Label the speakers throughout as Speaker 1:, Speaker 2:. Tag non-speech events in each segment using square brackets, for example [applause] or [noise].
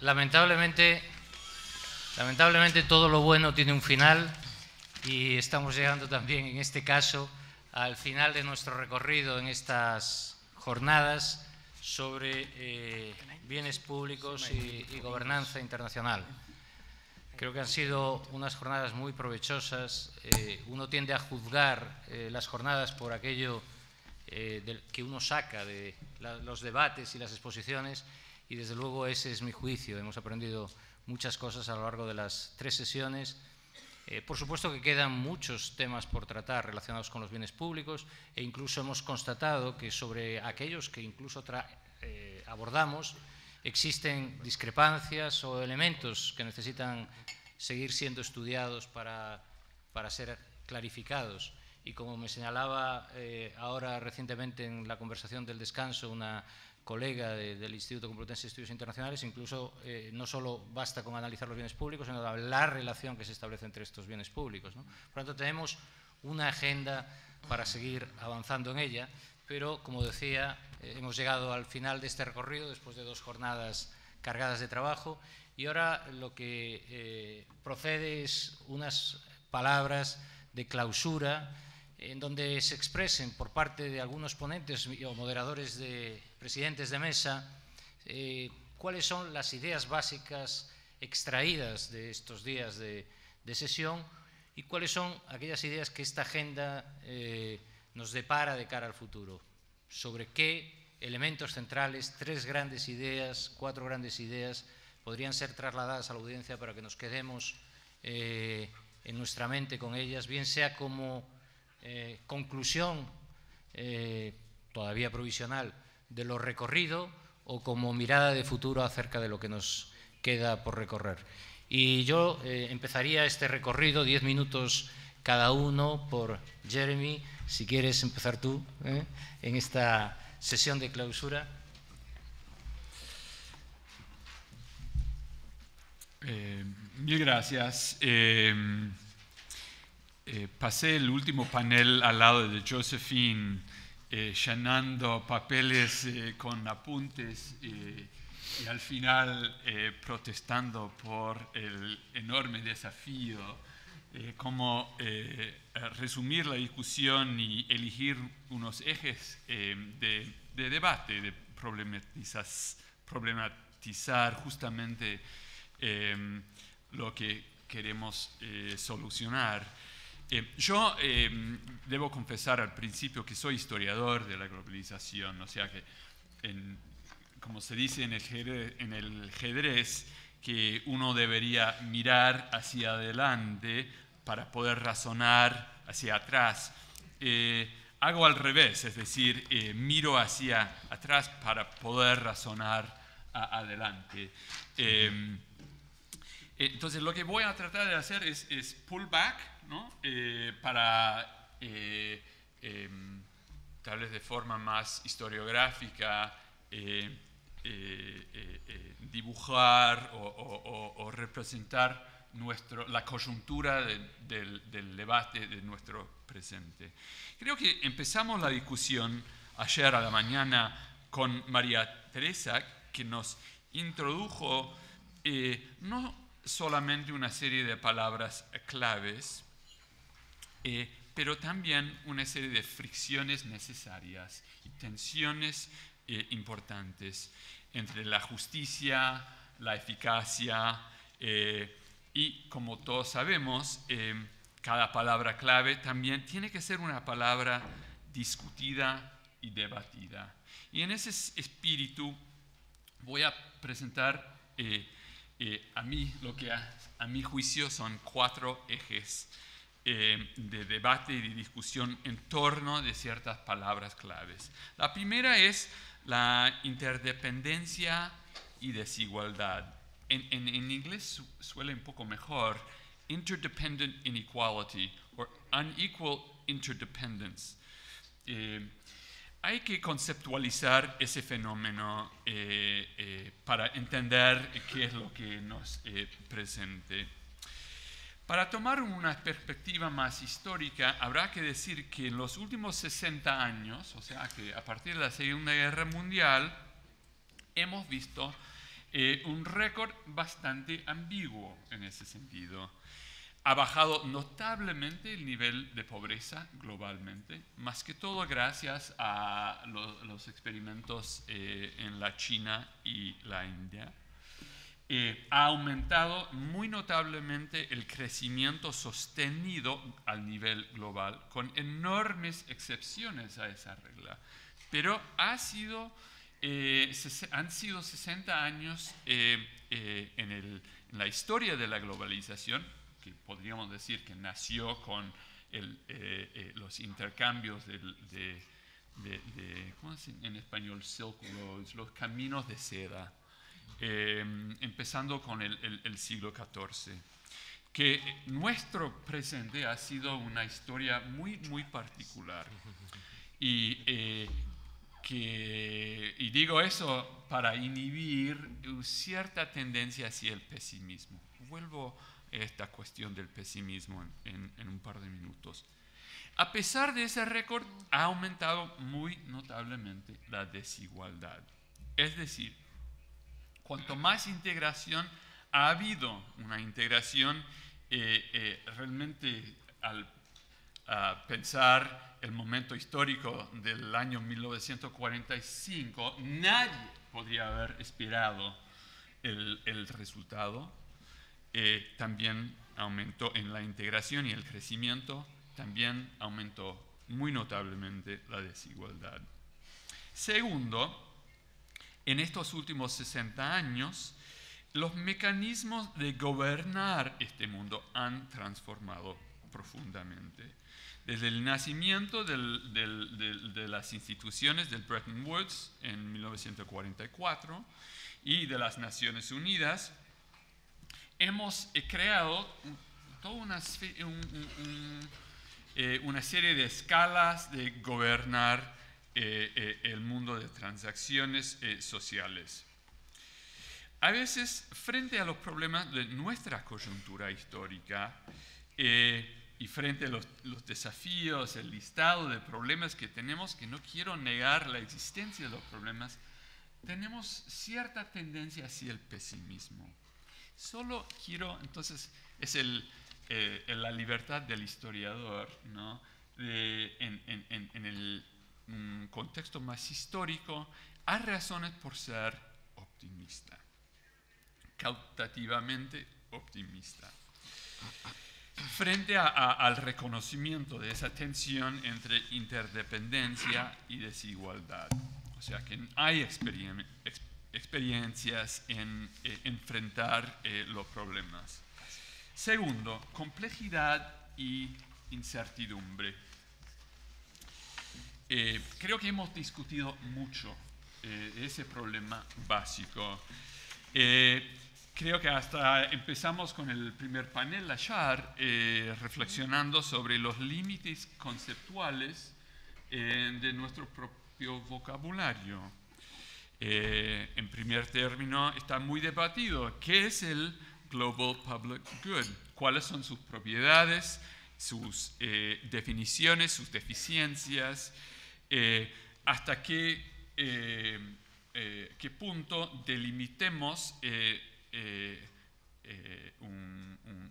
Speaker 1: Lamentablemente, lamentablemente todo lo bueno tiene un final y estamos llegando también en este caso al final de nuestro recorrido en estas jornadas sobre eh, bienes públicos y, gobernanza internacional. Creo que han sido unas jornadas muy provechosas. Eh, uno tiende a juzgar eh, las jornadas por aquello que uno saca de los debates y las exposiciones y desde luego ese es mi juicio. Hemos aprendido muchas cosas a lo largo de las tres sesiones. Eh, por supuesto que quedan muchos temas por tratar relacionados con los bienes públicos e incluso hemos constatado que sobre aquellos que incluso eh, abordamos existen discrepancias o elementos que necesitan seguir siendo estudiados para, para ser clarificados. Y como me señalaba eh, ahora recientemente en la conversación del descanso una colega del Instituto Complutense de Estudios Internacionales, incluso eh, no solo basta con analizar los bienes públicos, sino la relación que se establece entre estos bienes públicos. Por lo tanto, tenemos una agenda para seguir avanzando en ella, pero como decía, eh, hemos llegado al final de este recorrido después de dos jornadas cargadas de trabajo y ahora lo que eh, procede es unas palabras de clausura en donde se expresen por parte de algunos ponentes o moderadores de presidentes de mesa eh, cuáles son las ideas básicas extraídas de estos días de, sesión y cuáles son aquellas ideas que esta agenda eh, nos depara de cara al futuro, sobre qué elementos centrales, tres grandes ideas, cuatro grandes ideas, podrían ser trasladadas a la audiencia para que nos quedemos eh, en nuestra mente con ellas, bien sea como eh, conclusión eh, todavía provisional de lo recorrido o como mirada de futuro acerca de lo que nos queda por recorrer. Y yo eh, empezaría este recorrido, diez minutos cada uno, por Jeremy, si quieres empezar tú en esta sesión de clausura.
Speaker 2: mil gracias. Eh, pasé el último panel al lado de Josephine eh, llenando papeles eh, con apuntes y al final protestando por el enorme desafío, cómo resumir la discusión y elegir unos ejes de, debate, de problematizar justamente lo que queremos solucionar. Eh, yo eh, debo confesar al principio que soy historiador de la globalización, o sea que, como se dice en el, jedrez, en el que uno debería mirar hacia adelante para poder razonar hacia atrás. Eh, hago al revés, es decir, miro hacia atrás para poder razonar adelante. entonces, lo que voy a tratar de hacer es, es pull back, eh, para eh, eh, tal vez de forma más historiográfica dibujar o, representar nuestro, la coyuntura del, debate de nuestro presente. Creo que empezamos la discusión ayer a la mañana con María Teresa, que nos introdujo no solamente una serie de palabras claves, eh, pero también una serie de fricciones necesarias y tensiones eh, importantes entre la justicia, la eficacia eh, y, como todos sabemos, em, cada palabra clave también tiene que ser una palabra discutida y debatida. Y en ese espíritu voy a presentar a mí lo que a mi juicio son cuatro ejes eh, de debate y de discusión en torno de ciertas palabras claves. La primera es la interdependencia y desigualdad. En, inglés suele un poco mejor, interdependent inequality o unequal interdependence. Eh, hay que conceptualizar ese fenómeno eh, para entender qué es lo que nos presente. Para tomar una perspectiva más histórica, habrá que decir que en los últimos 60 años, o sea que a partir de la Segunda Guerra Mundial, hemos visto eh, un récord bastante ambiguo en ese sentido. Ha bajado notablemente el nivel de pobreza globalmente, más que todo gracias a los, experimentos eh, en la China y la India eh, ha aumentado muy notablemente el crecimiento sostenido al nivel global, con enormes excepciones a esa regla. Pero ha sido, eh, han sido 60 años eh, en, la historia de la globalización, que podríamos decir que nació con los intercambios de, de, de, dice en español? Silk los caminos de seda Em, empezando con el, siglo XIV, que nuestro presente ha sido una historia muy, muy particular. Y, eh, que, y digo eso para inhibir cierta tendencia hacia el pesimismo. Vuelvo a esta cuestión del pesimismo en, en un par de minutos. A pesar de ese récord, ha aumentado muy notablemente la desigualdad. Es decir, cuanto más integración ha habido, una integración eh, eh, realmente al pensar el momento histórico del año 1945, nadie podría haber esperado el, resultado. Eh, también aumentó en la integración y el crecimiento, también aumentó muy notablemente la desigualdad. Segundo, en estos últimos 60 años, los mecanismos de gobernar este mundo han transformado profundamente. Desde el nacimiento de las instituciones del Bretton Woods en 1944 y de las Naciones Unidas, hemos eh, creado toda eh, una serie de escalas de gobernar eh, eh, el mundo de transacciones eh, sociales. A veces, frente a los problemas de nuestra coyuntura histórica y frente a los, desafíos, el listado de problemas que tenemos, que no quiero negar la existencia de los problemas, tenemos cierta tendencia hacia el pesimismo. Solo quiero, entonces, es el, la libertad del historiador, ¿no? en, el, un contexto más histórico, hay razones por ser optimista, cautativamente optimista. Frente al reconocimiento de esa tensión entre interdependencia y desigualdad, o sea que hay experiencias en eh, enfrentar eh, los problemas. Segundo, complejidad y incertidumbre. Eh, creo que hemos discutido mucho eh, ese problema básico. Eh, creo que hasta empezamos con el primer panel, la CHAR, reflexionando sobre los límites conceptuales de nuestro propio vocabulario. en primer término, está muy debatido qué es el Global Public Good, cuáles son sus propiedades, sus definiciones, sus deficiencias, eh, hasta qué, eh, eh, qué punto delimitemos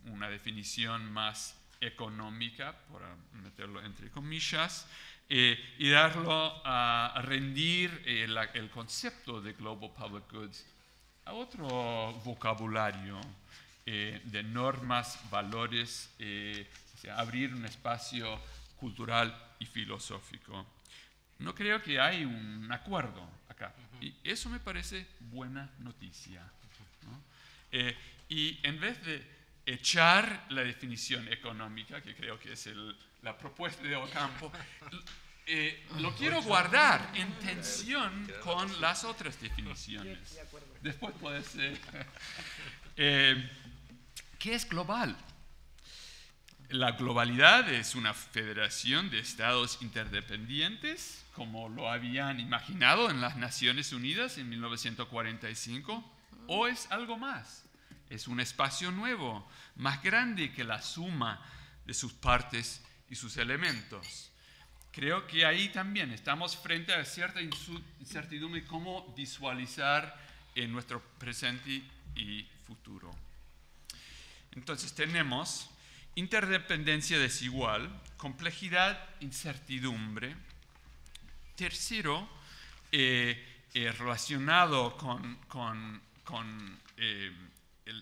Speaker 2: una definición más económica, por meterlo entre comillas, y darlo a, rendir el concepto de Global Public Goods a otro vocabulario de normas, valores, abrir un espacio cultural y filosófico. No creo que haya un acuerdo acá. Y eso me parece buena noticia. Eh, y en vez de echar la definición económica, que creo que es la propuesta de Ocampo, eh, lo quiero guardar en tensión con las otras definiciones. Después puede ser. [laughs] Eh, ¿Qué es global? la globalidad es una federación de estados interdependientes, como lo habían imaginado en las Naciones Unidas en 1945, o es algo más. Es un espacio nuevo, más grande que la suma de sus partes y sus elementos. Creo que ahí también estamos frente a cierta incertidumbre cómo visualizar en nuestro presente y futuro. Entonces tenemos interdependencia desigual, complejidad, incertidumbre. Tercero, eh, eh, relacionado con, eh,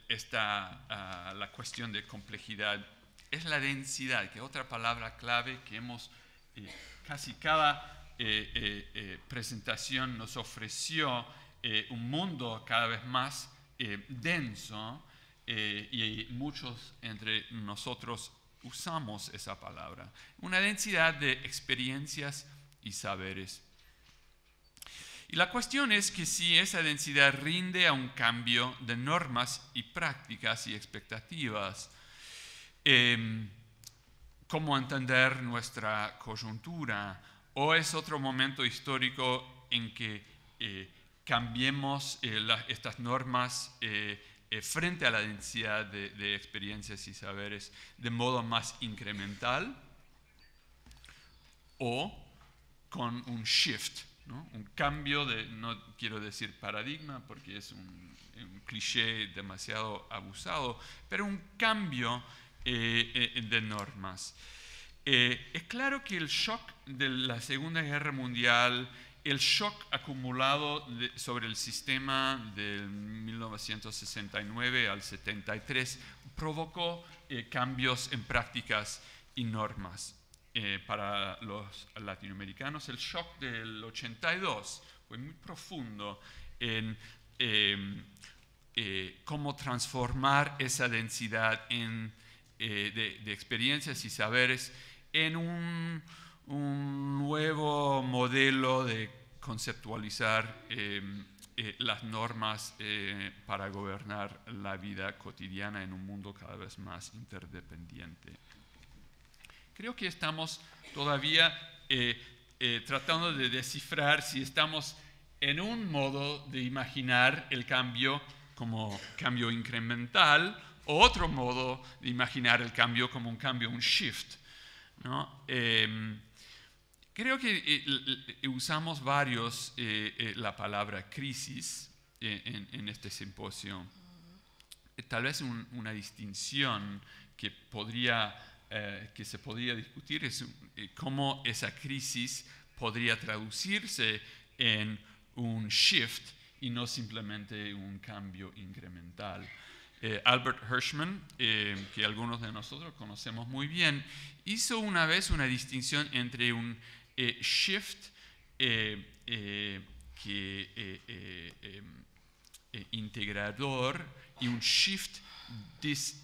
Speaker 2: esta, ah, la cuestión de complejidad, es la densidad, que es otra palabra clave que hemos casi cada presentación nos ofreció un mundo cada vez más denso eh, y muchos entre nosotros usamos esa palabra. Una densidad de experiencias y saberes. Y la cuestión es que si esa densidad rinde a un cambio de normas y prácticas y expectativas, em, cómo entender nuestra coyuntura, o es otro momento histórico en que eh, cambiemos eh, estas normas eh, frente a la densidad de, experiencias y saberes de modo más incremental o con un shift, un cambio de, no quiero decir paradigma porque es un, cliché demasiado abusado, pero un cambio eh, eh, de normas. es claro que el shock de la Segunda Guerra Mundial el shock acumulado sobre el sistema del 1969 al 73 provocó eh, cambios en prácticas y normas. Eh, para los latinoamericanos, el shock del 82 fue muy profundo en em, eh, cómo transformar esa densidad de experiencias y saberes en un un nuevo modelo de conceptualizar eh, eh, las normas eh, para gobernar la vida cotidiana en un mundo cada vez más interdependiente. Creo que estamos todavía tratando de descifrar si estamos en un modo de imaginar el cambio como cambio incremental o otro modo de imaginar el cambio como un cambio, un shift. ¿no? Em, Creo que eh, eh, usamos varios eh, la palabra crisis en, este simposio. Tal vez una distinción que, podría, que se podría discutir es cómo esa crisis podría traducirse en un shift y no simplemente un cambio incremental. Albert Hirschman, que algunos de nosotros conocemos muy bien, hizo una vez una distinción entre un eh, shift eh, eh, eh, em, integrador y un shift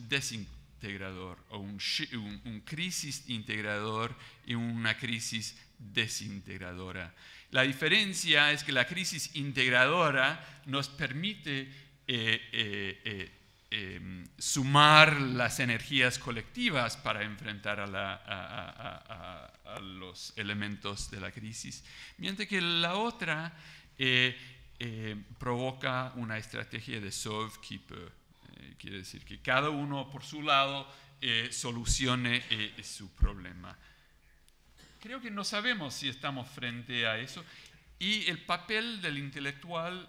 Speaker 2: desintegrador, o un, crisis integrador y una crisis desintegradora. La diferencia es que la crisis integradora nos permite Em, sumar las energías colectivas para enfrentar a, los elementos de la crisis, mientras que la otra eh, eh, provoca una estrategia de solve keep, eh, quiere decir que cada uno por su lado solucione su problema. Creo que no sabemos si estamos frente a eso y el papel del intelectual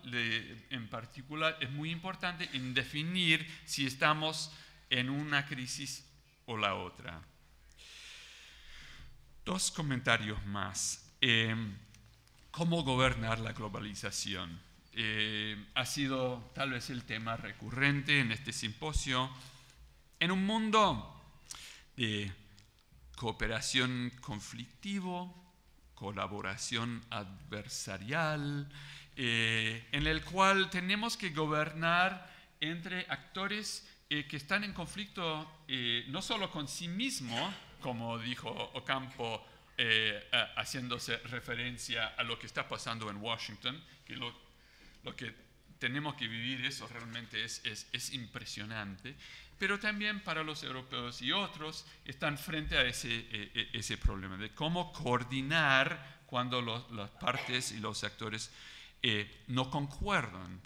Speaker 2: en particular es muy importante en definir si estamos en una crisis o la otra. Dos comentarios más. Eh, ¿Cómo gobernar la globalización? Eh, ha sido tal vez el tema recurrente en este simposio. En un mundo de cooperación conflictivo, colaboración adversarial, eh, en el cual tenemos que gobernar entre actores eh, que están en conflicto eh, no solo con sí mismo, como dijo Ocampo, haciéndose referencia a lo que está pasando en Washington, que lo, lo que tenemos que vivir eso, realmente es, es, impresionante, pero también para los europeos y otros están frente a ese, e, e, ese problema de cómo coordinar cuando las partes y los actores eh, no concuerdan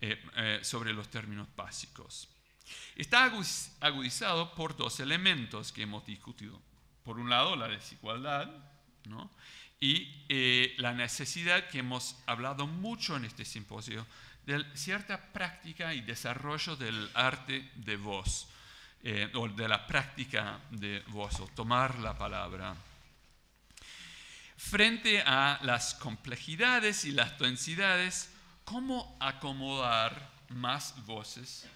Speaker 2: eh, eh, sobre los términos básicos. Está agudizado por dos elementos que hemos discutido. Por un lado, la desigualdad, ¿no? y la necesidad que hemos hablado mucho en este simposio de cierta práctica y desarrollo del arte de voz, eh, o de la práctica de voz, o tomar la palabra. Frente a las complejidades y las densidades, ¿cómo acomodar más voces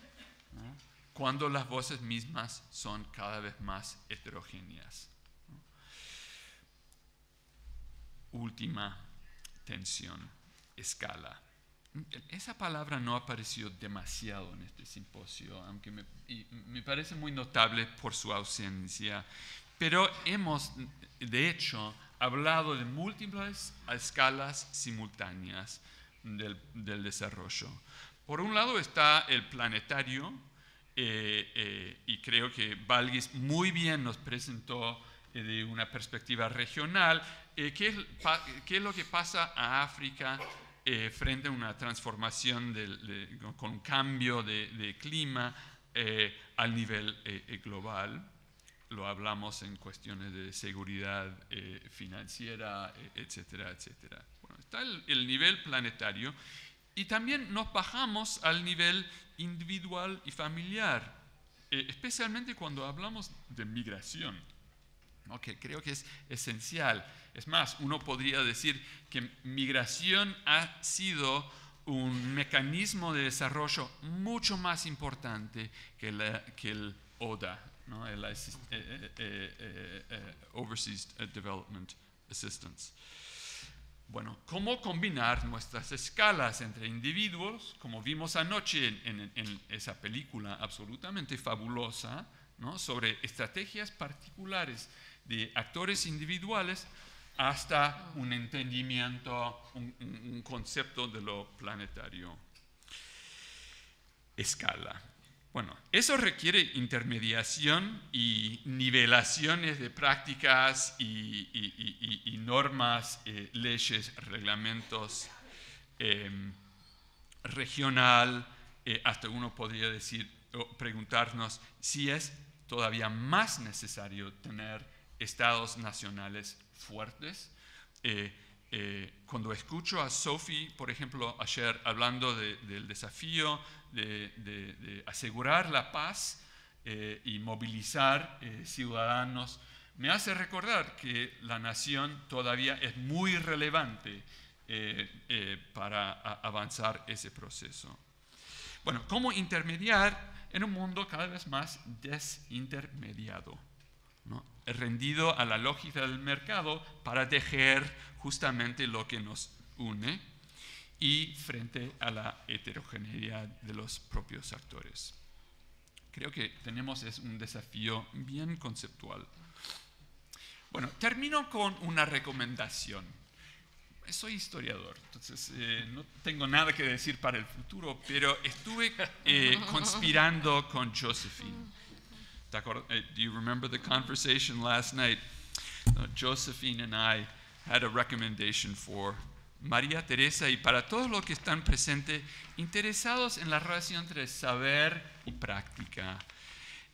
Speaker 2: cuando las voces mismas son cada vez más heterogéneas? Última tensión, escala. Esa palabra no apareció demasiado en este simposio, aunque me, me, parece muy notable por su ausencia. Pero hemos, de hecho, hablado de múltiples escalas simultáneas del, del desarrollo. Por un lado está el planetario, eh, eh, y creo que Valguis muy bien nos presentó eh, de una perspectiva regional, qué es, qué es lo que pasa a África eh, frente a una transformación con cambio de, clima eh, al nivel eh, global. Lo hablamos en cuestiones de seguridad financiera, etcétera, etcétera. está el nivel planetario y también nos bajamos al nivel individual y familiar, especialmente cuando hablamos de migración que creo que es esencial. Es más, uno podría decir que migración ha sido un mecanismo de desarrollo mucho más importante que, que el ODA, ¿no? el eh, eh, eh, Overseas Development Assistance. Bueno, ¿cómo combinar nuestras escalas entre individuos? Como vimos anoche en, en esa película absolutamente fabulosa, ¿no? sobre estrategias particulares de actores individuales hasta un entendimiento, un, concepto de lo planetario. Escala. Bueno, eso requiere intermediación y nivelaciones de prácticas y, normas, eh, leyes, reglamentos, em, regional, eh, hasta uno podría decir, preguntarnos si es todavía más necesario tener estados nacionales fuertes. Eh, eh, cuando escucho a Sophie, por ejemplo, ayer hablando del desafío de, asegurar la paz eh, y movilizar ciudadanos, me hace recordar que la nación todavía es muy relevante para avanzar ese proceso. Bueno, ¿cómo intermediar en un mundo cada vez más desintermediado? rendido a la lógica del mercado para tejer justamente lo que nos une y frente a la heterogeneidad de los propios actores. Creo que tenemos es un desafío bien conceptual. Bueno, termino con una recomendación. Soy historiador, entonces eh, no tengo nada que decir para el futuro, pero estuve eh, conspirando con Josephine eh, do you remember the conversation last night? Uh, Josephine and I had a recommendation for María Teresa y para todos los que están presentes interesados en la relación entre saber y práctica.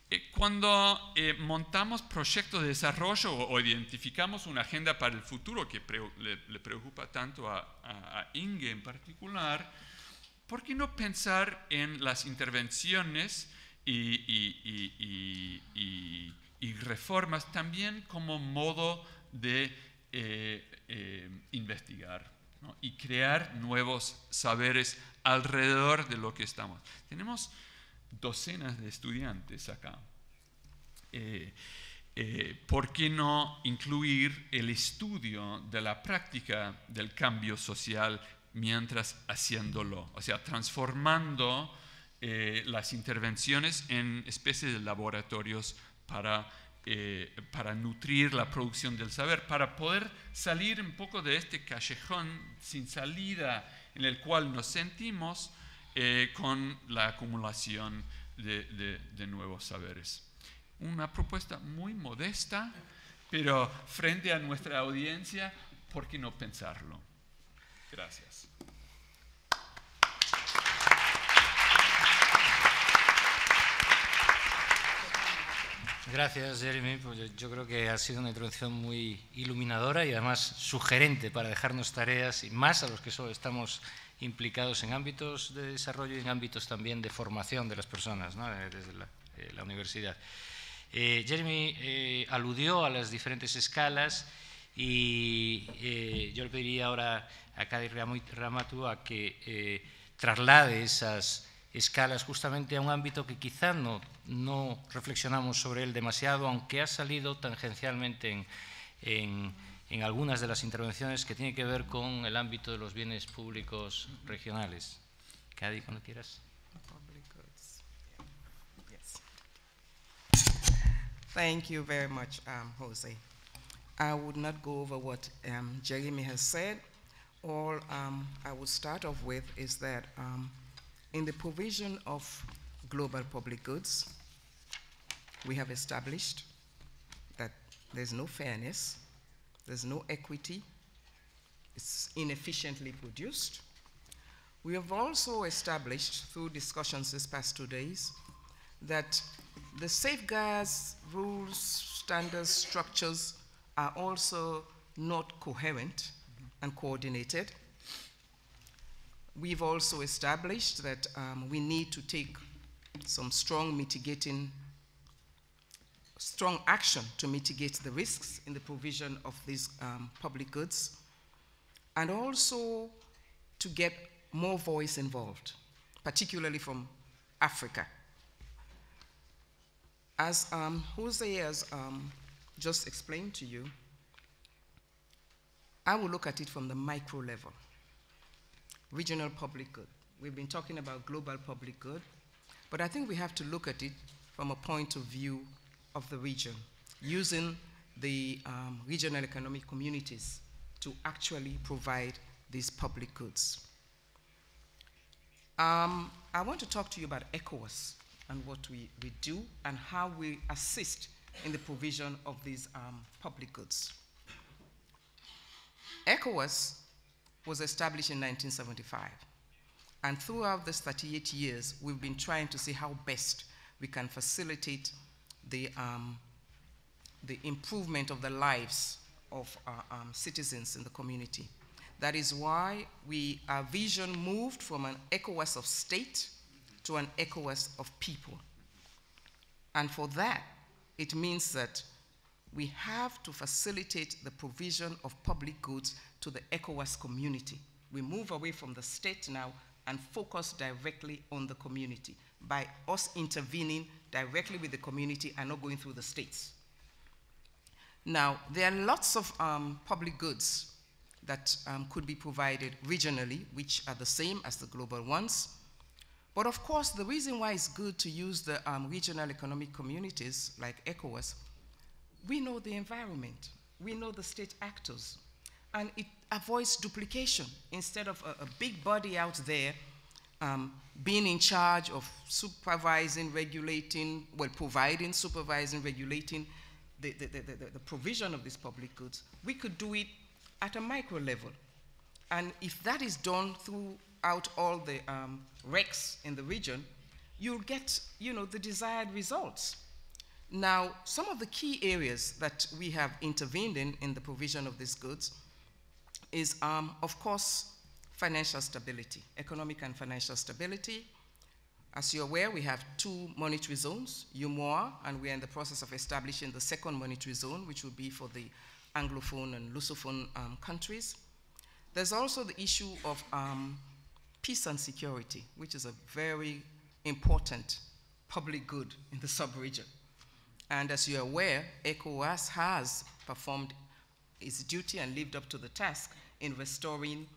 Speaker 2: Eh, cuando eh, montamos proyectos de desarrollo o, identificamos una agenda para el futuro que le, preocupa tanto a Inge en particular, ¿por qué no pensar en las intervenciones y, reformas también como modo de eh, eh, investigar y crear nuevos saberes alrededor de lo que estamos. Tenemos docenas de estudiantes acá. Eh, ¿por qué no incluir el estudio de la práctica del cambio social mientras haciéndolo? O sea, transformando eh, las intervenciones en especies de laboratorios para, eh, para nutrir la producción del saber, para poder salir un poco de este callejón sin salida en el cual nos sentimos eh, con la acumulación de, de nuevos saberes. Una propuesta muy modesta, pero frente a nuestra audiencia, ¿por qué no pensarlo? Gracias.
Speaker 1: Gracias, Jeremy. Pues yo creo que ha sido una introducción muy iluminadora y además sugerente para dejarnos tareas y más a los que solo estamos implicados en ámbitos de desarrollo y en ámbitos también de formación de las personas eh, desde la, eh, universidad. Eh, Jeremy aludió a las diferentes escalas y yo le pediría ahora a Cádiz Ramatu a que traslade esas escalas justamente a un ámbito que quizá no, no reflexionamos sobre él demasiado, aunque ha salido tangencialmente en, en, en algunas de las intervenciones que tiene que ver con el ámbito de los bienes públicos regionales.
Speaker 3: Cadi, cuando quieras. Thank you very much, um, Jose. I would not go over what um, Jeremy has said. All um, I would start off with is that um, in the provision of global public goods, we have established that there's no fairness, there's no equity, it's inefficiently produced. We have also established through discussions this past two days that the safeguards, rules, standards, structures are also not coherent mm -hmm. and coordinated We've also established that um, we need to take some strong mitigating, strong action to mitigate the risks in the provision of these um, public goods, and also to get more voice involved, particularly from Africa. As um, Jose has um, just explained to you, I will look at it from the micro level regional public good. We've been talking about global public good, but I think we have to look at it from a point of view of the region, using the um, regional economic communities to actually provide these public goods. Um, I want to talk to you about ECOWAS and what we, we do and how we assist in the provision of these um, public goods. ECOWAS was established in 1975. And throughout these 38 years, we've been trying to see how best we can facilitate the, um, the improvement of the lives of our uh, um, citizens in the community. That is why we, our vision moved from an ECOWAS of state to an ECOWAS of people. And for that, it means that we have to facilitate the provision of public goods to the ECOWAS community. We move away from the state now and focus directly on the community by us intervening directly with the community and not going through the states. Now, there are lots of um, public goods that um, could be provided regionally, which are the same as the global ones. But of course, the reason why it's good to use the um, regional economic communities like ECOWAS, we know the environment, we know the state actors, and it avoids duplication instead of a, a big body out there um, being in charge of supervising, regulating, well, providing, supervising, regulating the, the, the, the, provision of these public goods, we could do it at a micro level. And if that is done throughout all the um, in the region, you'll get you know, the desired results. Now, some of the key areas that we have intervened in in the provision of these goods is, um, of course, financial stability, economic and financial stability. As you're aware, we have two monetary zones, UMOA, and we're in the process of establishing the second monetary zone, which will be for the Anglophone and Lusophone um, countries. There's also the issue of um, peace and security, which is a very important public good in the [laughs] sub-region. And as you're aware, ECOWAS has performed its duty and lived up to the task in restoring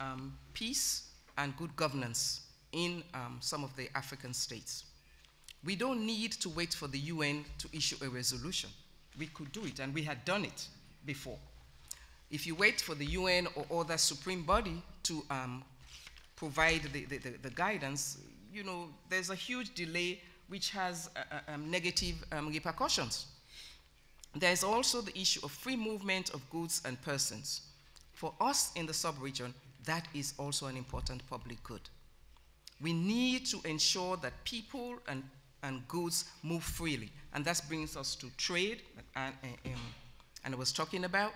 Speaker 3: um, peace and good governance in um, some of the African states. We don't need to wait for the UN to issue a resolution. We could do it, and we had done it before. If you wait for the UN or other supreme body to um, provide the, the, the, the, guidance, you know, there's a huge delay which has uh, uh um, negative um, repercussions there is also the issue of free movement of goods and persons. For us in the sub-region, that is also an important public good. We need to ensure that people and, and goods move freely. And that brings us to trade, and, and, um, and I was talking about.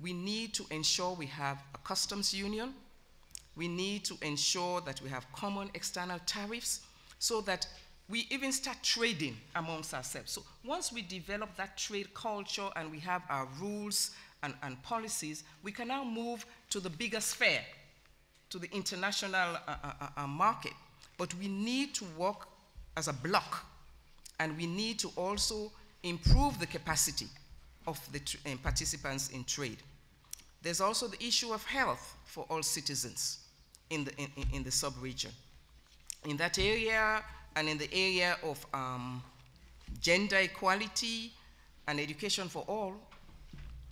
Speaker 3: We need to ensure we have a customs union. We need to ensure that we have common external tariffs so that we even start trading amongst ourselves. So once we develop that trade culture and we have our rules and, and policies, we can now move to the bigger sphere, to the international uh, uh, uh, uh market. But we need to work as a block, and we need to also improve the capacity of the um, participants in trade. There's also the issue of health for all citizens in the, in, in the sub-region. In that area, and in the area of um, gender equality and education for all,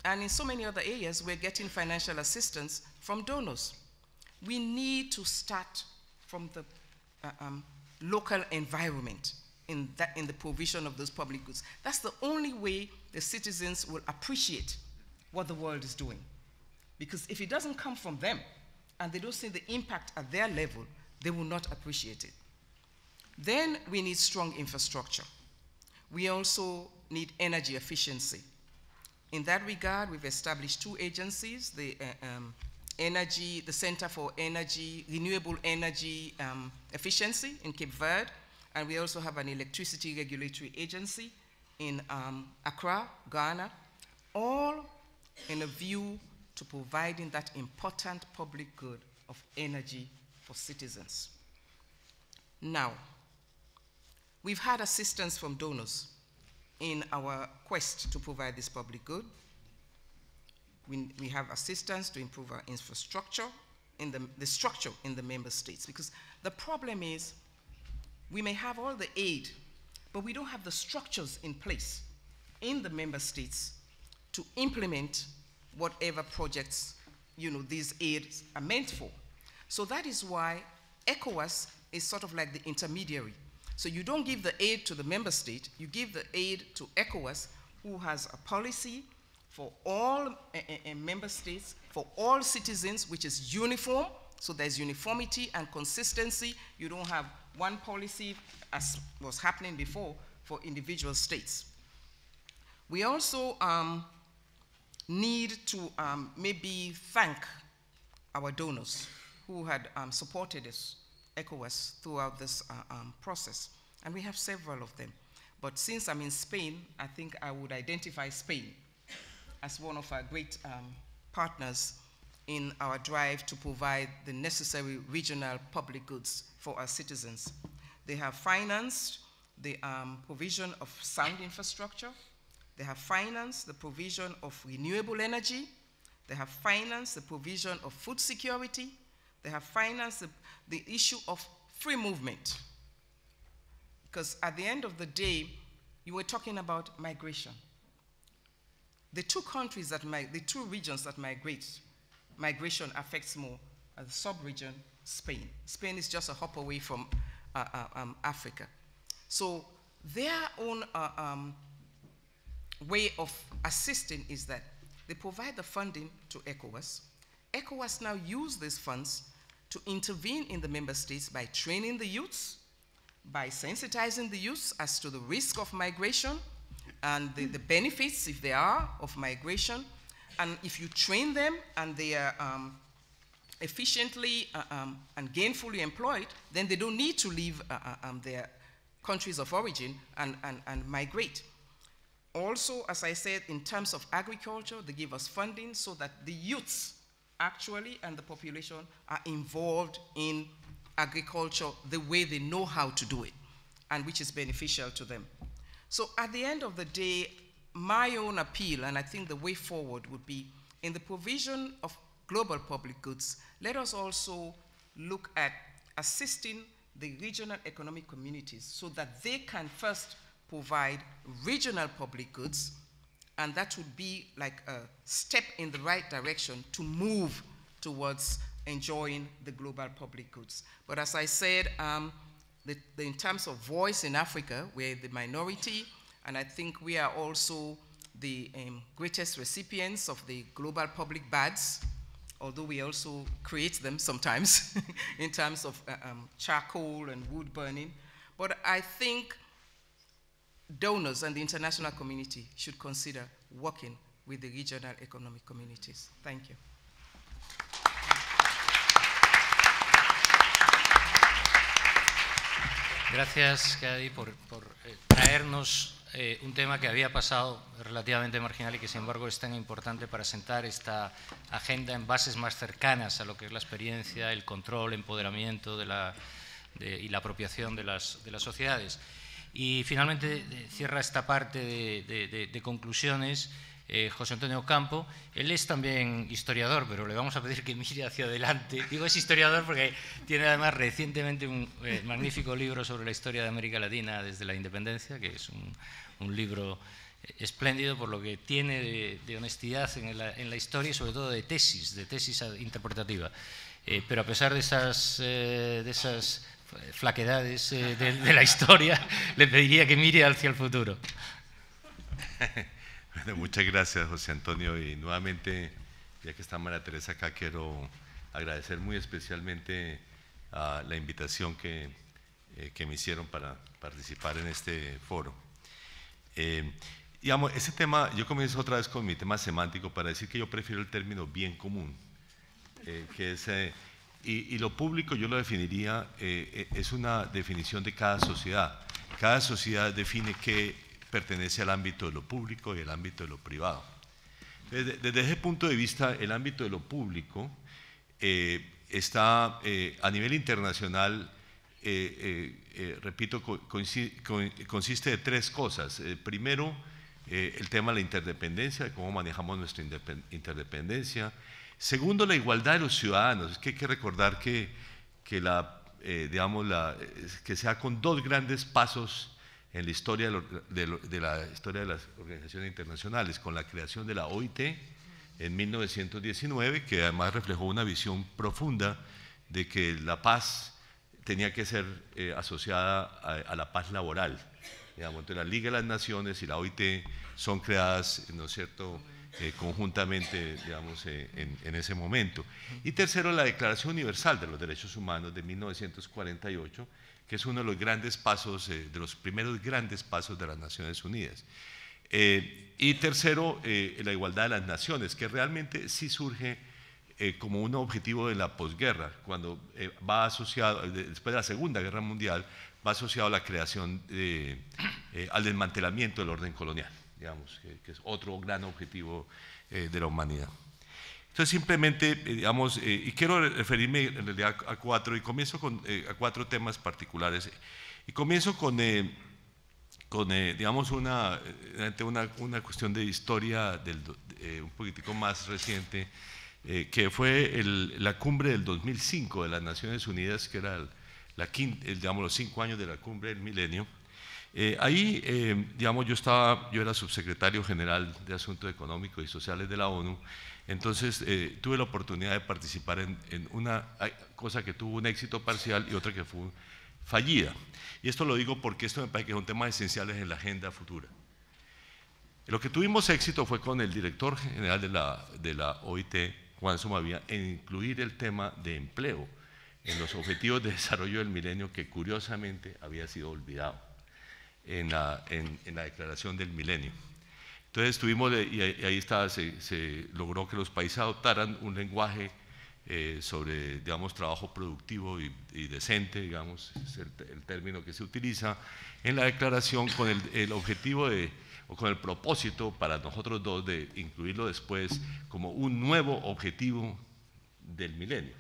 Speaker 3: and in so many other areas, we're getting financial assistance from donors. We need to start from the uh, um, local environment in, that, in the provision of those public goods. That's the only way the citizens will appreciate what the world is doing. Because if it doesn't come from them and they don't see the impact at their level, they will not appreciate it. Then we need strong infrastructure. We also need energy efficiency. In that regard, we've established two agencies, the uh, um, energy, the Center for Energy, Renewable Energy um, Efficiency in Cape Verde, and we also have an electricity regulatory agency in um, Accra, Ghana, all in a view to providing that important public good of energy for citizens. Now, We've had assistance from donors in our quest to provide this public good. We, we have assistance to improve our infrastructure, in the, the structure in the member states, because the problem is we may have all the aid, but we don't have the structures in place in the member states to implement whatever projects you know, these aids are meant for. So that is why ECOWAS is sort of like the intermediary so you don't give the aid to the member state, you give the aid to ECOWAS, who has a policy for all uh, uh, member states, for all citizens, which is uniform. So there's uniformity and consistency. You don't have one policy, as was happening before, for individual states. We also um, need to um, maybe thank our donors who had um, supported us ECOWAS throughout this uh, um, process. And we have several of them. But since I'm in Spain, I think I would identify Spain as one of our great um, partners in our drive to provide the necessary regional public goods for our citizens. They have financed the um, provision of sound infrastructure. They have financed the provision of renewable energy. They have financed the provision of food security. They have financed the, the issue of free movement. Because at the end of the day, you were talking about migration. The two countries that, the two regions that migrate, migration affects more uh, the sub-region, Spain. Spain is just a hop away from uh, uh, um, Africa. So their own uh, um, way of assisting is that they provide the funding to ECOWAS, ECOWAS now use these funds to intervene in the member states by training the youths, by sensitizing the youths as to the risk of migration and the, the benefits, if there are, of migration. And if you train them and they are um, efficiently uh, um, and gainfully employed, then they don't need to leave uh, uh, um, their countries of origin and, and, and migrate. Also, as I said, in terms of agriculture, they give us funding so that the youths actually and the population are involved in agriculture the way they know how to do it and which is beneficial to them. So at the end of the day, my own appeal, and I think the way forward would be in the provision of global public goods, let us also look at assisting the regional economic communities so that they can first provide regional public goods and that would be like a step in the right direction to move towards enjoying the global public goods. But as I said, um, the, the, in terms of voice in Africa, we're the minority, and I think we are also the um, greatest recipients of the global public bads, although we also create them sometimes [laughs] in terms of uh, um, charcoal and wood burning. But I think donors and the international community should consider working with the regional economic communities. Thank you.
Speaker 1: Gracias, Cady, por, por eh, traernos eh, un tema que había pasado relativamente marginal y que, sin embargo, es tan importante para sentar esta agenda en bases más cercanas a lo que es la experiencia, el control, el empoderamiento de la, de, y la apropiación de las, de las sociedades. Y finalmente eh, cierra esta parte de, conclusiones eh, José Antonio Campo. Él es también historiador, pero le vamos a pedir que mire hacia adelante. [laughs] Digo es historiador porque tiene además recientemente un eh, magnífico libro sobre la historia de América Latina desde la independencia, que es un, libro espléndido por lo que tiene de, honestidad en la, historia y sobre todo de tesis, de tesis interpretativa. pero a pesar de esas pues, flaquedades eh, de, la historia, [laughs] le pediría que mire hacia el futuro. [laughs]
Speaker 4: muchas gracias, José Antonio. Y nuevamente, ya que está María Teresa acá, quiero agradecer muy especialmente a la invitación que, eh, que me hicieron para participar en este foro. Eh, digamos, ese tema, yo comienzo otra vez con mi tema semántico para decir que yo prefiero el término bien común, eh, que es y, lo público yo lo definiría, eh, eh, es una definición de cada sociedad. Cada sociedad define qué pertenece al ámbito de lo público y el ámbito de lo privado. Desde, ese punto de vista, el ámbito de lo público eh, está a nivel internacional, repito, consiste de tres cosas. primero, el tema de la interdependencia, de cómo manejamos nuestra interdependencia. Segundo, la igualdad de los ciudadanos. Es que hay que recordar que, que la, eh, digamos, la, que sea con dos grandes pasos en la historia de, la historia de las organizaciones internacionales, con la creación de la OIT en 1919, que además reflejó una visión profunda de que la paz tenía que ser eh, asociada a, la paz laboral. Digamos, la Liga de las Naciones y la OIT son creadas, ¿no es cierto?, eh, conjuntamente, digamos, eh, en, ese momento. Y tercero, la Declaración Universal de los Derechos Humanos de 1948, que es uno de los grandes pasos, eh, de los primeros grandes pasos de las Naciones Unidas. y tercero, la igualdad de las naciones, que realmente sí surge como un objetivo de la posguerra, cuando va asociado, después de la Segunda Guerra Mundial, va asociado a la creación, al desmantelamiento del orden colonial digamos, que, es otro gran objetivo eh, de la humanidad. Entonces simplemente, eh, digamos, eh, y quiero referirme en realidad a cuatro, y comienzo con a cuatro temas particulares, y comienzo con, con digamos, una, una, una, cuestión de historia del, un poquitico más reciente, que fue la cumbre del 2005 de las Naciones Unidas, que era la el, digamos, los cinco años de la cumbre del milenio, eh, ahí, em, digamos, yo estaba, yo era subsecretario general de Asuntos Económicos y Sociales de la ONU, entonces eh, tuve la oportunidad de participar en, una cosa que tuvo un éxito parcial y otra que fue fallida. Y esto lo digo porque esto me parece que son temas esenciales en la agenda futura. Lo que tuvimos éxito fue con el director general de la, de la OIT, Juan Somavía, en incluir el tema de empleo en los objetivos de desarrollo del milenio que curiosamente había sido olvidado en la, declaración del milenio. Entonces estuvimos, eh, y ahí está, se, logró que los países adoptaran un lenguaje eh, sobre, digamos, trabajo productivo y, decente, digamos, es el, término que se utiliza en la declaración con el, el objetivo de, o con el propósito para nosotros dos de incluirlo después como un nuevo objetivo del milenio.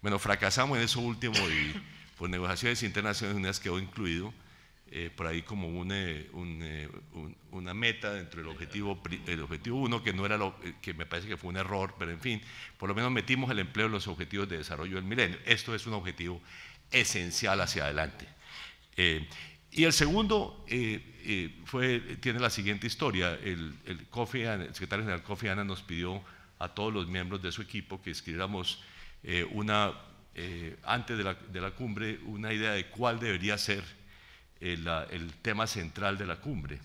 Speaker 4: Bueno, fracasamos en eso último y por pues, negociaciones internacionales quedó incluido eh, por ahí como una meta dentro del objetivo, el objetivo uno que no era lo eh, que me parece que fue un error, pero en fin, por lo menos metimos el empleo en los objetivos de desarrollo del milenio. Esto es un objetivo esencial hacia adelante. Eh, y el segundo fue, tiene la siguiente historia. El, secretario general Kofi Annan nos pidió a todos los miembros de su equipo que escribiéramos una, antes de la, de la, cumbre una idea de cuál debería ser eh, el, tema central de la cumbre.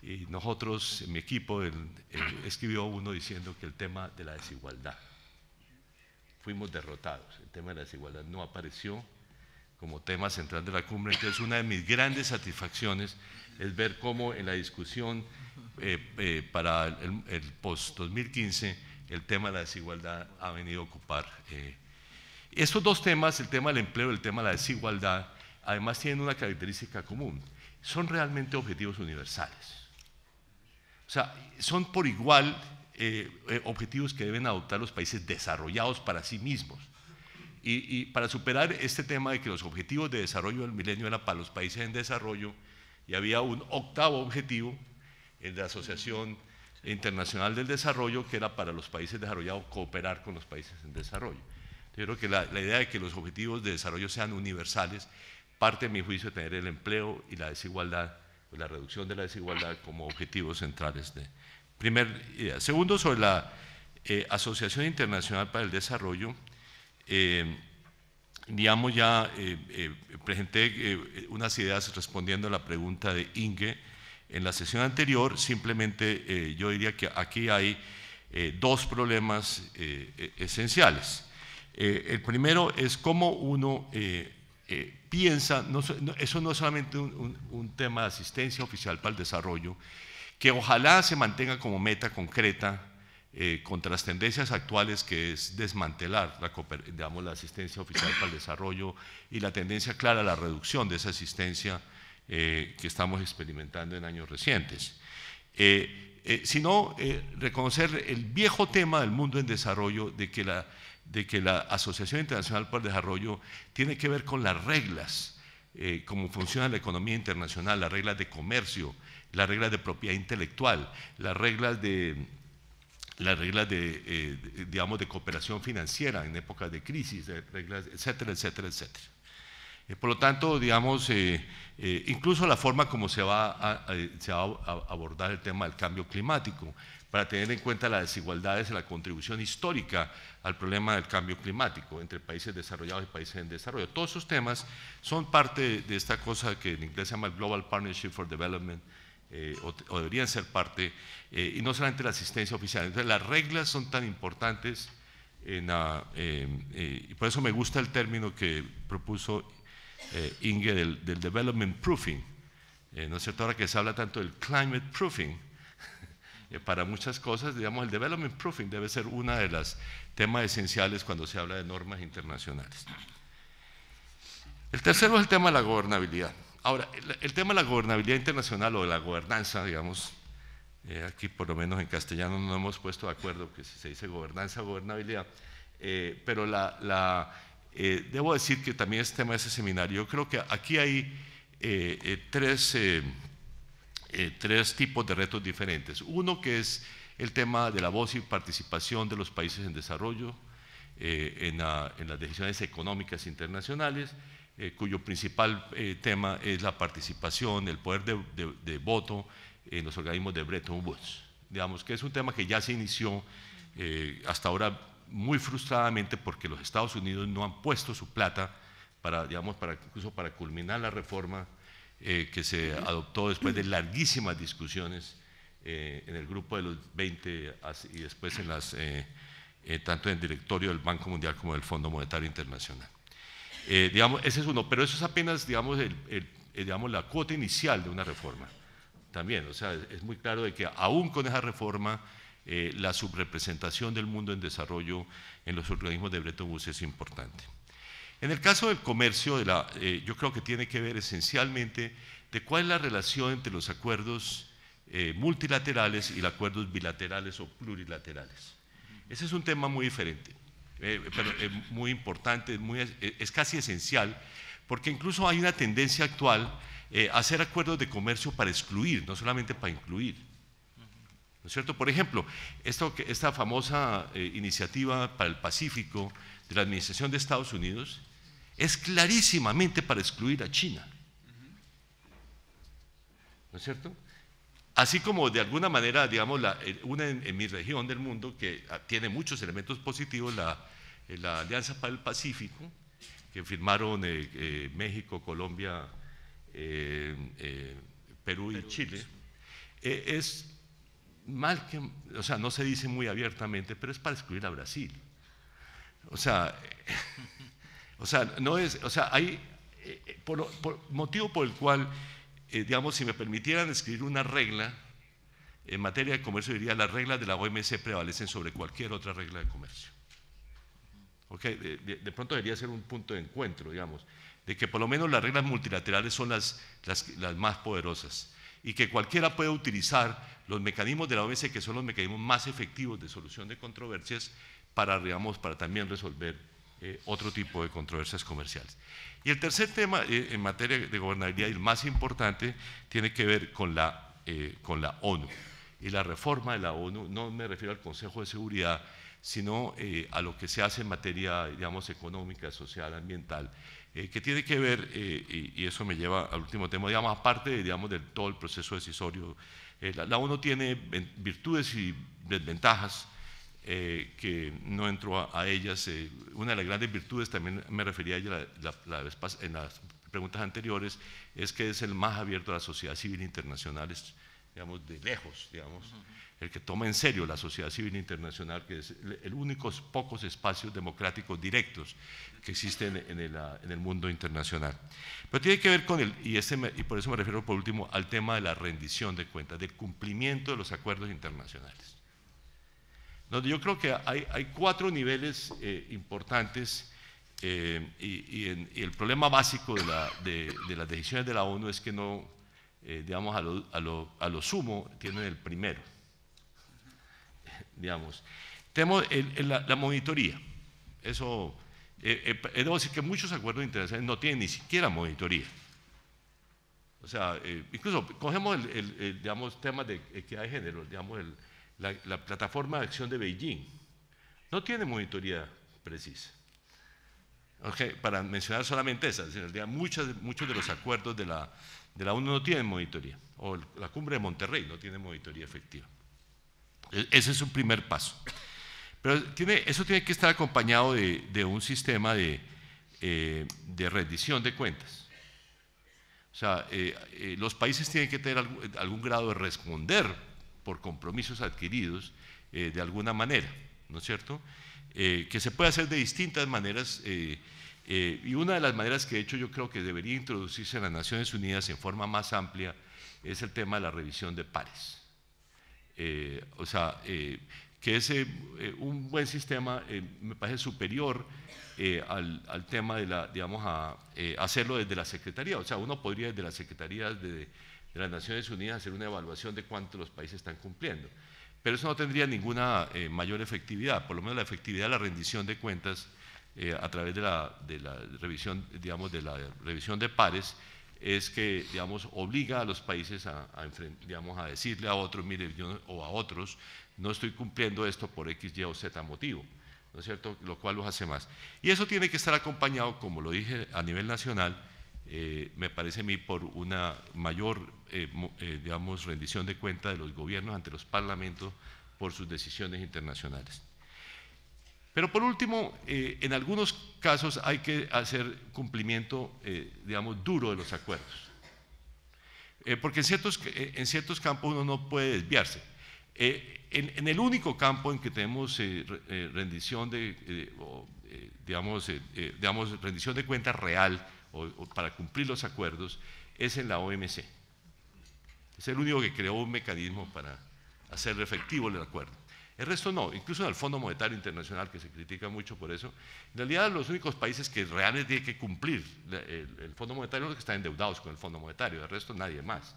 Speaker 4: Y nosotros, mi equipo, escribió uno diciendo que el tema de la desigualdad. Fuimos derrotados. El tema de la desigualdad no apareció como tema central de la cumbre. Entonces, una de mis grandes satisfacciones es ver cómo en la discusión eh, eh, para el, post-2015 el tema de la desigualdad ha venido a ocupar. Estos dos temas, el tema del empleo y el tema de la desigualdad, además tienen una característica común. Son realmente objetivos universales. O sea, son por igual eh, eh, objetivos que deben adoptar los países desarrollados para sí mismos. Y, para superar este tema de que los objetivos de desarrollo del milenio eran para los países en desarrollo, y había un octavo objetivo, el de la Asociación Internacional del Desarrollo, que era para los países desarrollados cooperar con los países en desarrollo. Yo creo que la idea de que los objetivos de desarrollo sean universales parte de mi juicio tener el empleo y la desigualdad, pues, la reducción de la desigualdad como objetivos centrales de primer Segundo, sobre la eh, Asociación Internacional para el Desarrollo, eh, digamos ya eh, presenté unas ideas respondiendo a la pregunta de Inge en la sesión anterior, simplemente yo diría que aquí hay dos problemas esenciales. el primero es cómo uno eh, piensa, eso no es solamente un, tema de asistencia oficial para el desarrollo, que ojalá se mantenga como meta concreta eh, contra las tendencias actuales, que es desmantelar la, digamos, la asistencia oficial para el desarrollo y la tendencia clara a la reducción de esa asistencia eh, que estamos experimentando en años recientes. sino reconocer el viejo tema del mundo en desarrollo de que la, de que la Asociación Internacional por el Desarrollo tiene que ver con las reglas, eh, cómo funciona la economía internacional, las reglas de comercio, las reglas de propiedad intelectual, las reglas de las reglas de, eh, cooperación financiera en épocas de crisis, reglas, etcétera, etcétera, etcétera. Eh, por lo tanto, digamos, incluso la forma como se va, se va a abordar el tema del cambio climático, para tener en cuenta las desigualdades y la contribución histórica al problema del cambio climático entre países desarrollados y países en desarrollo. Todos esos temas son parte de esta cosa que en inglés se llama Global Partnership for Development, eh, o, deberían ser parte, eh, y no solamente la asistencia oficial. Entonces, las reglas son tan importantes, eh, y por eso me gusta el término que propuso Inge del, development proofing. ¿no es cierto? Ahora que se habla tanto del climate proofing, eh, para muchas cosas, digamos, el development proofing debe ser uno de los temas esenciales cuando se habla de normas internacionales. El tercero es el tema de la gobernabilidad. Ahora, el, tema de la gobernabilidad internacional o de la gobernanza, digamos, eh, aquí por lo menos en castellano no hemos puesto de acuerdo que si se dice gobernanza gobernabilidad, eh, pero la, debo decir que también es este tema de ese seminario. Yo creo que aquí hay tres eh, tres tipos de retos diferentes. Uno que es el tema de la voz y participación de los países en desarrollo eh, en, las decisiones económicas internacionales, eh, cuyo principal tema es la participación, el poder de, voto en los organismos de Bretton Woods. Digamos que es un tema que ya se inició hasta ahora muy frustradamente porque los Estados Unidos no han puesto su plata para, digamos, incluso para culminar la reforma eh, que se adoptó después de larguísimas discusiones eh, en el grupo de los 20 y después en las, eh, tanto en el directorio del Banco Mundial como del Fondo Monetario Internacional. ese es uno, pero eso es apenas la cuota inicial de una reforma. También, o sea, es muy claro de que aún con esa reforma, la subrepresentación del mundo en desarrollo en los organismos de Bretton Woods es importante. En el caso del comercio, eh, yo creo que tiene que ver esencialmente de cuál es la relación entre los acuerdos eh, multilaterales y los acuerdos bilaterales o plurilaterales. Ese es un tema muy diferente, eh, pero muy importante, es casi esencial, porque incluso hay una tendencia actual a hacer acuerdos de comercio para excluir, no solamente para incluir. ¿No es cierto? Por ejemplo, esta famosa iniciativa para el Pacífico de la Administración de Estados Unidos, es clarísimamente para excluir a China. ¿No es cierto? Así como de alguna manera, digamos, la, eh, una en, mi región del mundo que ah, tiene muchos elementos positivos, eh, la, Alianza para el Pacífico, que firmaron eh, México, Colombia, Perú y Chile, es mal que, o sea, no se dice muy abiertamente, pero es para excluir a Brasil. O sea, [laughs] O sea, no es, o sea, hay eh, eh, por, motivo por el cual, eh, digamos, si me permitieran escribir una regla en materia de comercio, diría las reglas de la OMC prevalecen sobre cualquier otra regla de comercio. de, pronto debería ser un punto de encuentro, digamos, de que por lo menos las reglas multilaterales son las, las, más poderosas y que cualquiera puede utilizar los mecanismos de la OMC, que son los mecanismos más efectivos de solución de controversias, para, digamos, para también resolver eh, otro tipo de controversias comerciales. Y el tercer tema eh, en materia de gobernabilidad y el más importante tiene que ver con la, eh, con la ONU. Y la reforma de la ONU, no me refiero al Consejo de Seguridad, sino a lo que se hace en materia, digamos, económica, social, ambiental, que tiene que ver, y, eso me lleva al último tema, digamos, aparte, digamos, todo el proceso decisorio. la, ONU tiene virtudes y desventajas, eh, que no entró a, ellas. Eh, una de las grandes virtudes, también me refería a ella en las preguntas anteriores, es que es el más abierto a la sociedad civil internacional, digamos, de lejos, digamos, el que toma en serio la sociedad civil internacional, que es el, único pocos espacios democráticos directos que existen en el, mundo internacional. Pero tiene que ver con el, y, y por eso me refiero por último al tema de la rendición de cuentas, del cumplimiento de los acuerdos internacionales yo creo que hay, hay cuatro niveles eh, importantes eh, y, el problema básico de, las decisiones de la ONU es que no, eh, digamos, a lo, sumo tienen el primero. digamos, tenemos la, monitoría. Eso, debo decir que muchos acuerdos internacionales no tienen ni siquiera monitoría. O sea, incluso cogemos el, digamos, temas de equidad de género, digamos, el, la, plataforma de acción de Beijing, no tiene monitoría precisa. para mencionar solamente esa, en realidad muchas, muchos de los acuerdos de la, de ONU no tienen monitoría, o la cumbre de Monterrey no tiene monitoría efectiva. E, ese es un primer paso. Pero tiene, eso tiene que estar acompañado de, un sistema eh, de, rendición de cuentas. O sea, eh, eh, los países tienen que tener algún grado de responder por compromisos adquiridos eh, de alguna manera, ¿no es cierto? Eh, que se puede hacer de distintas maneras eh, y una de las maneras que de hecho yo creo que debería introducirse en las Naciones Unidas en forma más amplia es el tema de la revisión de pares. o sea, que es un buen sistema, me parece superior al, al, tema de la, digamos, a hacerlo desde la Secretaría. O sea, uno podría desde la Secretaría de de las Naciones Unidas hacer una evaluación de cuánto los países están cumpliendo. Pero eso no tendría ninguna eh, mayor efectividad, por lo menos la efectividad de la rendición de cuentas eh, a través de la, revisión, digamos, de la revisión de pares es que, digamos, obliga a los países a, digamos, a decirle a otros, mire, yo, o a otros, no estoy cumpliendo esto por X, Y o Z motivo, ¿no es cierto? Lo cual los hace más. Y eso tiene que estar acompañado, como lo dije, a nivel nacional, eh, me parece a mí, por una mayor eh, eh, digamos, rendición de cuenta de los gobiernos ante los parlamentos por sus decisiones internacionales. Pero por último, eh, en algunos casos hay que hacer cumplimiento, digamos, duro de los acuerdos. porque en ciertos, en ciertos campos uno no puede desviarse. En, el único campo en que tenemos rendición de, digamos, rendición de cuenta real para cumplir los acuerdos es en la OMC. Es el único que creó un mecanismo para hacer efectivo el acuerdo. El resto no, incluso en el Fondo Monetario Internacional, que se critica mucho por eso, en realidad los únicos países que realmente tienen que cumplir el, Fondo Monetario son los que están endeudados con el Fondo Monetario, el resto nadie más.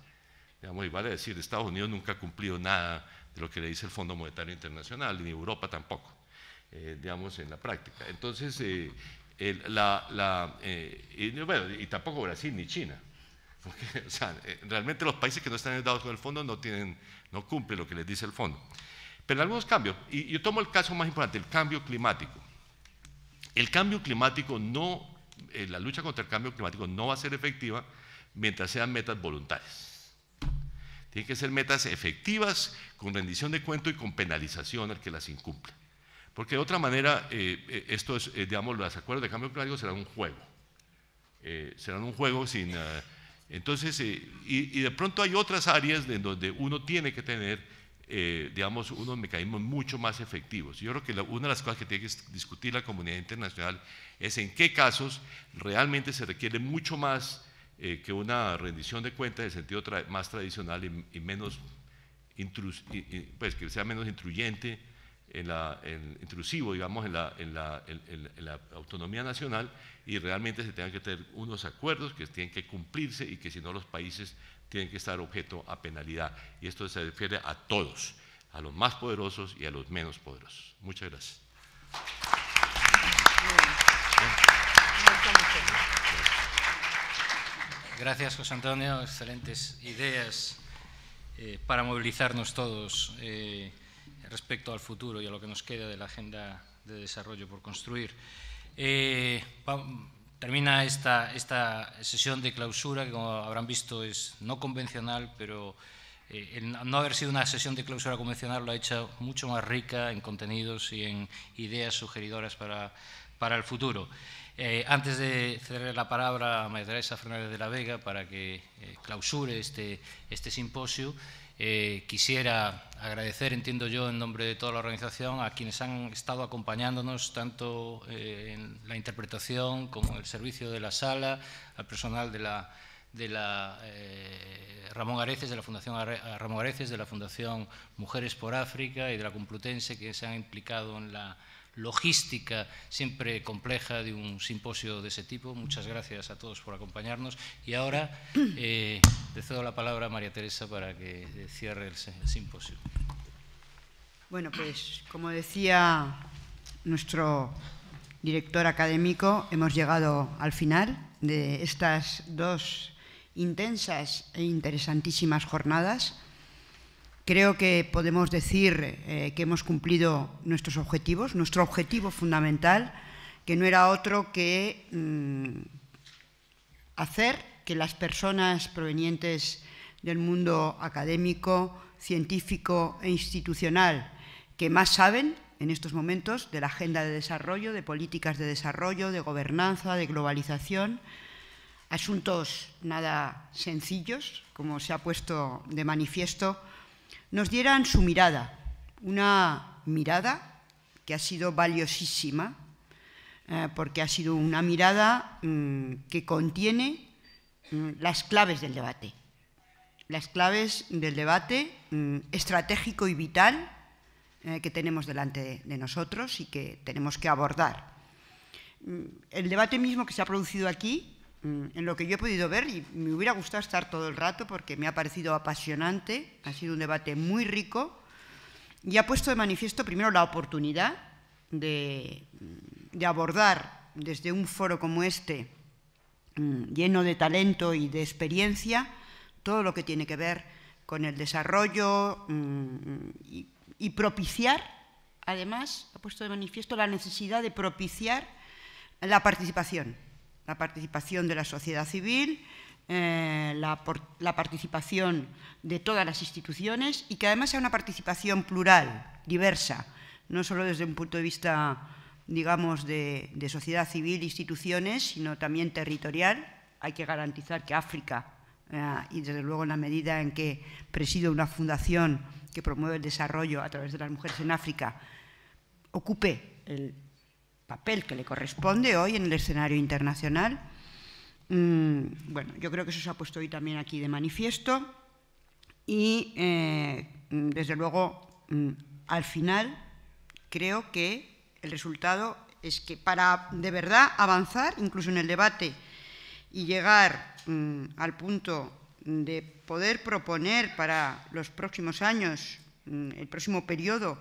Speaker 4: y vale decir, Estados Unidos nunca ha cumplido nada de lo que le dice el Fondo Monetario Internacional, ni Europa tampoco, eh, digamos, en la práctica. Entonces, eh, la, eh, y tampoco Brasil ni China, porque, o sea, eh, realmente los países que no están endeudados con el fondo no, tienen, no cumplen lo que les dice el fondo. Pero algunos cambios, y yo tomo el caso más importante, el cambio climático. El cambio climático no, eh, la lucha contra el cambio climático no va a ser efectiva mientras sean metas voluntarias. Tienen que ser metas efectivas, con rendición de cuento y con penalización al que las incumple. Porque de otra manera, estos, eh, esto digamos, los acuerdos de cambio climático serán un juego. serán un juego sin... Entonces, eh, y, de pronto hay otras áreas en donde uno tiene que tener, eh, digamos, unos mecanismos mucho más efectivos. Yo creo que una de las cosas que tiene que discutir la comunidad internacional es en qué casos realmente se requiere mucho más eh, que una rendición de cuentas de sentido más tradicional y, menos, pues, que sea menos intruyente en la, en, intrusivo, digamos, en la, autonomía nacional y realmente se tengan que tener unos acuerdos que tienen que cumplirse y que si no los países tienen que estar objeto a penalidad. Y esto se refiere a todos, a los más poderosos y a los menos poderosos. Muchas gracias.
Speaker 1: Gracias, José Antonio. Excelentes ideas eh, para movilizarnos todos. Eh, respecto al futuro y a lo que nos queda de la agenda de desarrollo por construir. Eh, termina esta, esta, sesión de clausura, que como habrán visto es no convencional, pero eh, no haber sido una sesión de clausura convencional lo ha hecho mucho más rica en contenidos y en ideas sugeridoras para, para el futuro. Eh, antes de cerrar la palabra a María Teresa Fernández de la Vega para que clausure este, este simposio, eh, quisiera agradecer, entiendo yo, en nombre de toda la organización, a quienes han estado acompañándonos tanto eh, en la interpretación como en el servicio de la sala, al personal de la, de la eh, Ramón Areces, de la Fundación Ramón Areces, de la Fundación Mujeres por África y de la Complutense, que se han implicado en la logística siempre compleja de un simposio de ese tipo. Muchas gracias a todos por acompañarnos. Y ahora eh, le cedo la palabra a María Teresa para que cierre el simposio.
Speaker 5: Bueno, pues como decía nuestro director académico, hemos llegado al final de estas dos intensas e interesantísimas jornadas. Creo que podemos decir eh, que hemos cumplido nuestros objetivos, nuestro objetivo fundamental, que no era otro que mm, hacer que las personas provenientes del mundo académico, científico e institucional que más saben en estos momentos de la agenda de desarrollo, de políticas de desarrollo, de gobernanza, de globalización, asuntos nada sencillos, como se ha puesto de manifiesto, nos dieran su mirada, una mirada que ha sido valiosísima, eh, porque ha sido una mirada mm, que contiene mm, las claves del debate, las claves del debate mm, estratégico y vital eh, que tenemos delante de nosotros y que tenemos que abordar. El debate mismo que se ha producido aquí Mm, en lo que yo he podido ver y me hubiera gustado estar todo el rato porque me ha parecido apasionante, ha sido un debate muy rico y ha puesto de manifiesto primero la oportunidad de, mm, abordar desde un foro como este mm, lleno de talento y de experiencia todo lo que tiene que ver con el desarrollo y propiciar, además, ha puesto de manifiesto la necesidad de propiciar la participación la participación de la sociedad civil, eh, la, participación de todas las instituciones y que además sea una participación plural, diversa, no solo desde un punto de vista, digamos, de, sociedad civil, instituciones, sino también territorial. Hay que garantizar que África, eh, y desde luego en la medida en que presido una fundación que promueve el desarrollo a través de las mujeres en África, ocupe el, papel que le corresponde hoy en el escenario internacional. Mm, bueno, yo creo que eso se ha puesto hoy también aquí de manifiesto y, eh, desde luego, mm, al final creo que el resultado es que para de verdad avanzar, incluso en el debate, y llegar mm, al punto de poder proponer para los próximos años, el próximo periodo,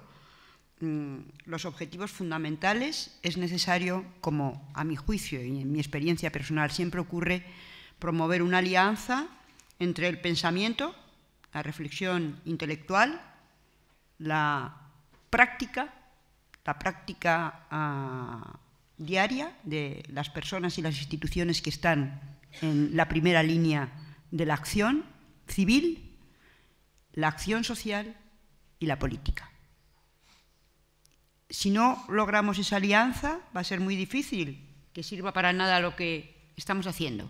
Speaker 5: Mm, los objetivos fundamentales, es necesario, como a mi juicio y en mi experiencia personal siempre ocurre, promover una alianza entre el pensamiento, la reflexión intelectual, la práctica, la práctica ah, diaria de las personas y las instituciones que están en la primera línea de la acción civil, la acción social y la política si no logramos esa alianza, va a ser muy difícil que sirva para nada lo que estamos haciendo.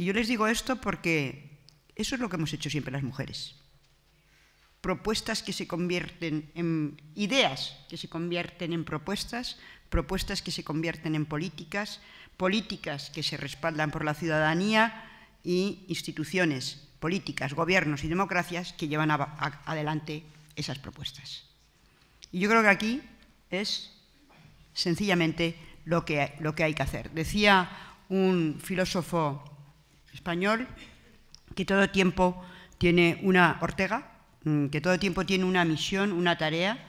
Speaker 5: Y yo les digo esto porque eso es lo que hemos hecho siempre las mujeres. Propuestas que se convierten en ideas, que se convierten en propuestas, propuestas que se convierten en políticas, políticas que se respaldan por la ciudadanía y instituciones, políticas, gobiernos y democracias que llevan adelante esas propuestas. Y yo creo que aquí es sencillamente lo que, lo que hay que hacer. Decía un filósofo español que todo tiempo tiene una Ortega, mm, que todo tiempo tiene una misión, una tarea,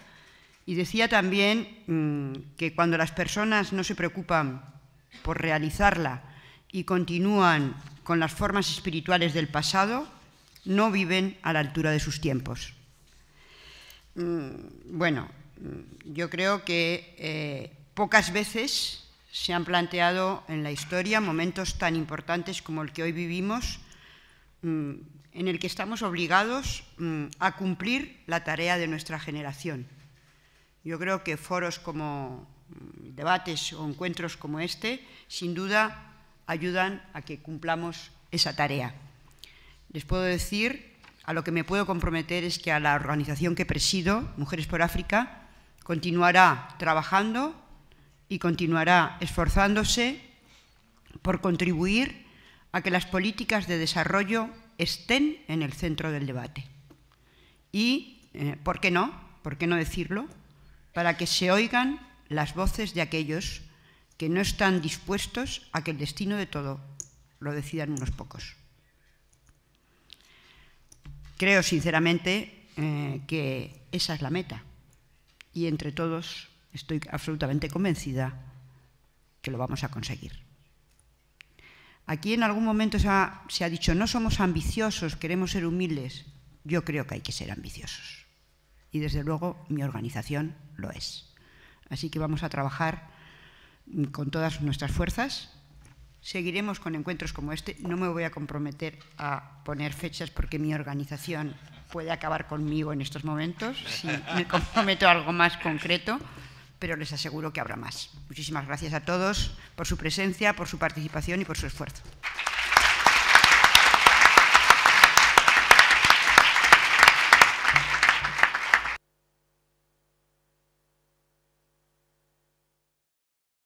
Speaker 5: y decía también mm, que cuando las personas no se preocupan por realizarla y continúan con las formas espirituales del pasado, no viven a la altura de sus tiempos. Mm, bueno, mm, yo creo que eh, pocas veces se han planteado en la historia momentos tan importantes como el que hoy vivimos, mm, en el que estamos obligados a cumplir la tarea de nuestra generación. Yo creo que foros como debates o encuentros como este, sin duda, ayudan a que cumplamos esa tarea. Les puedo decir a lo que me puedo comprometer es que a la organización que presido, Mujeres por África, continuará trabajando y continuará esforzándose por contribuir a que las políticas de desarrollo estén en el centro del debate. Y, eh, ¿por qué no? ¿Por qué no decirlo? Para que se oigan las voces de aquellos que no están dispuestos a que el destino de todo lo decidan unos pocos creo sinceramente eh, que esa es la meta. Y entre todos estoy absolutamente convencida que lo vamos a conseguir. Aquí en algún momento se ha dicho, no somos ambiciosos, queremos ser humildes. Yo creo que hay que ser ambiciosos. Y desde luego mi organización lo es. Así que vamos a trabajar mm, con todas nuestras fuerzas Seguiremos con encuentros como este. No me voy a comprometer a poner fechas porque mi organización puede acabar conmigo en estos momentos, si me comprometo a algo más concreto, pero les aseguro que habrá más. Muchísimas gracias a todos por su presencia, por su participación y por su
Speaker 4: esfuerzo.